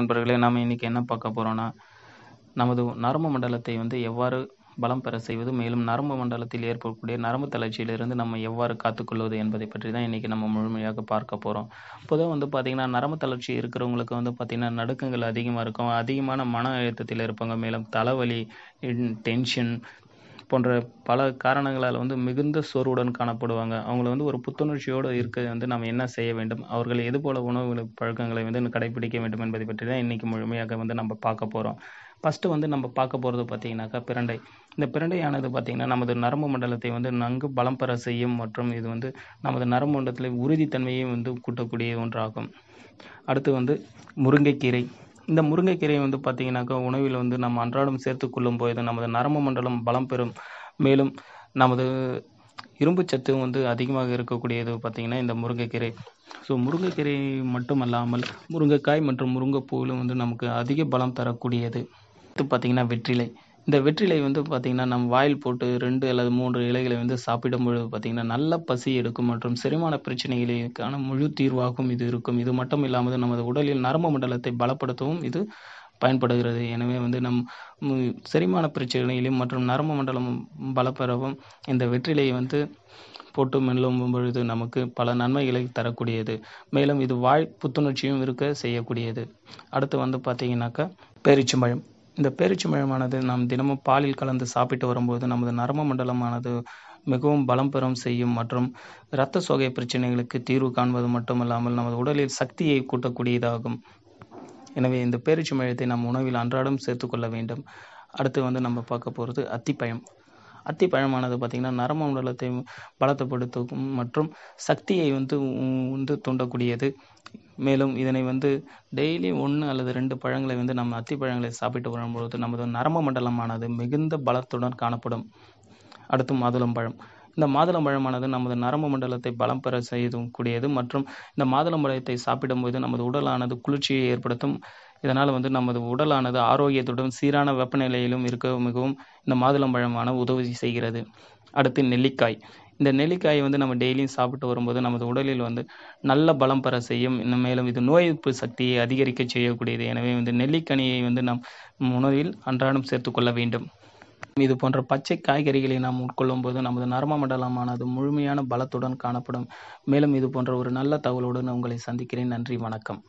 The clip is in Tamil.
நண்பர்களே நாம் இன்றைக்கி என்ன பார்க்க போகிறோன்னா நமது நரம்பு மண்டலத்தை வந்து எவ்வாறு பலம் பெற செய்வது மேலும் நரம்பு மண்டலத்தில் ஏற்படக்கூடிய நரம்பு தளர்ச்சியிலிருந்து நம்ம எவ்வாறு காத்துக்கொள்வது என்பதை பற்றி தான் இன்றைக்கி நம்ம முழுமையாக பார்க்க போகிறோம் பொதுவாக வந்து பார்த்திங்கன்னா நரம்பு தளர்ச்சி இருக்கிறவங்களுக்கு வந்து பார்த்திங்கன்னா நடுக்கங்கள் அதிகமாக இருக்கும் அதிகமான மன அழுத்தத்தில் இருப்பாங்க மேலும் தலைவலி டென்ஷன் போன்ற பல காரணங்களால் வந்து மிகுந்த சோர்வுடன் காணப்படுவாங்க அவங்கள வந்து ஒரு புத்துணர்ச்சியோடு இருக்க வந்து நாம் என்ன செய்ய வேண்டும் அவர்கள் எது போல உணவு பழக்கங்களை வந்து கடைபிடிக்க வேண்டும் என்பதை பற்றி தான் இன்றைக்கி முழுமையாக வந்து நம்ம பார்க்க போகிறோம் ஃபஸ்ட்டு வந்து நம்ம பார்க்க போகிறது பார்த்திங்கனாக்கா பிரண்டை இந்த பிரண்டையானது பார்த்திங்கன்னா நமது நரம்பு மண்டலத்தை வந்து நன்கு பலம் பெற செய்யும் மற்றும் இது வந்து நமது நரம்பு மண்டலத்தில் உறுதித்தன்மையை வந்து கூட்டக்கூடிய ஒன்றாகும் அடுத்து வந்து முருங்கைக்கீரை இந்த முருங்கைக்கீரையை வந்து பார்த்தீங்கன்னாக்கா உணவில் வந்து நம்ம அன்றாடம் சேர்த்து கொள்ளும் போது நமது நரம்பு மண்டலம் பலம் பெறும் மேலும் நமது இரும்பு சத்து வந்து அதிகமாக இருக்கக்கூடியது பார்த்திங்கன்னா இந்த முருங்கைக்கீரை ஸோ முருங்கைக்கீரை மட்டும் அல்லாமல் முருங்கைக்காய் மற்றும் முருங்கைப்பூவிலும் வந்து நமக்கு அதிக பலம் தரக்கூடியது பார்த்திங்கன்னா வெற்றிலை இந்த வெற்றிலை வந்து பார்த்திங்கன்னா நம் வாயில் போட்டு ரெண்டு அல்லது மூன்று இலைகளை வந்து சாப்பிடும் பொழுது பார்த்திங்கன்னா நல்ல பசி எடுக்கும் மற்றும் செரிமான பிரச்சனைகளுக்கான முழு தீர்வாகவும் இது இருக்கும் இது மட்டும் இல்லாமல் நமது உடலில் நரம்பு மண்டலத்தை பலப்படுத்தவும் இது பயன்படுகிறது எனவே வந்து நம் செரிமான பிரச்சனைகளையும் மற்றும் நரம்பு மண்டலம் பலப்பெறவும் இந்த வெற்றிலையை வந்து போட்டு மெல்லும் பொழுது நமக்கு பல நன்மைகளை தரக்கூடியது மேலும் இது வாய் புத்துணர்ச்சியும் இருக்க செய்யக்கூடியது அடுத்து வந்து பார்த்தீங்கன்னாக்கா பேரிச்சம்பழம் இந்த மழமானது நாம் தினமும் பாலில் கலந்து சாப்பிட்டு வரும்போது நமது நரம மண்டலமானது மிகவும் பலம் பெறும் செய்யும் மற்றும் இரத்த சோகை பிரச்சனைகளுக்கு தீர்வு காண்பது மட்டுமல்லாமல் நமது உடலில் சக்தியை கூட்டக்கூடியதாகும் எனவே இந்த மழத்தை நம் உணவில் அன்றாடம் சேர்த்துக்கொள்ள வேண்டும் அடுத்து வந்து நம்ம பார்க்க போகிறது அத்திப்பயம் அத்திப்பழமானது பார்த்திங்கன்னா நரம்பு மண்டலத்தை பலத்தப்படுத்தும் மற்றும் சக்தியை வந்து வந்து தூண்டக்கூடியது மேலும் இதனை வந்து டெய்லி ஒன்று அல்லது ரெண்டு பழங்களை வந்து நம்ம அத்திப்பழங்களை சாப்பிட்டு வரும்பொழுது நமது நரம்பு மண்டலமானது மிகுந்த பலத்துடன் காணப்படும் அடுத்து மாதுளம்பழம் இந்த மாதுளம்பழமானது நமது நரம்பு மண்டலத்தை பலம் பெற செய்யக்கூடியது மற்றும் இந்த மாதுளம்பழத்தை சாப்பிடும்போது நமது உடலானது குளிர்ச்சியை ஏற்படுத்தும் இதனால் வந்து நமது உடலானது ஆரோக்கியத்துடன் சீரான வெப்பநிலையிலும் இருக்க மிகவும் இந்த மாதுளம்பழமான உதவி செய்கிறது அடுத்து நெல்லிக்காய் இந்த நெல்லிக்காயை வந்து நம்ம டெய்லியும் சாப்பிட்டு வரும்போது நமது உடலில் வந்து நல்ல பலம் பெற செய்யும் இன்னும் மேலும் இது நோய் எதிர்ப்பு சக்தியை அதிகரிக்க செய்யக்கூடியது எனவே வந்து நெல்லிக்கனியை வந்து நாம் உணவில் அன்றாடம் சேர்த்துக்கொள்ள வேண்டும் இது போன்ற பச்சை காய்கறிகளை நாம் உட்கொள்ளும் போது நமது நரம மண்டலமானது முழுமையான பலத்துடன் காணப்படும் மேலும் இது போன்ற ஒரு நல்ல தகவலுடன் உங்களை சந்திக்கிறேன் நன்றி வணக்கம்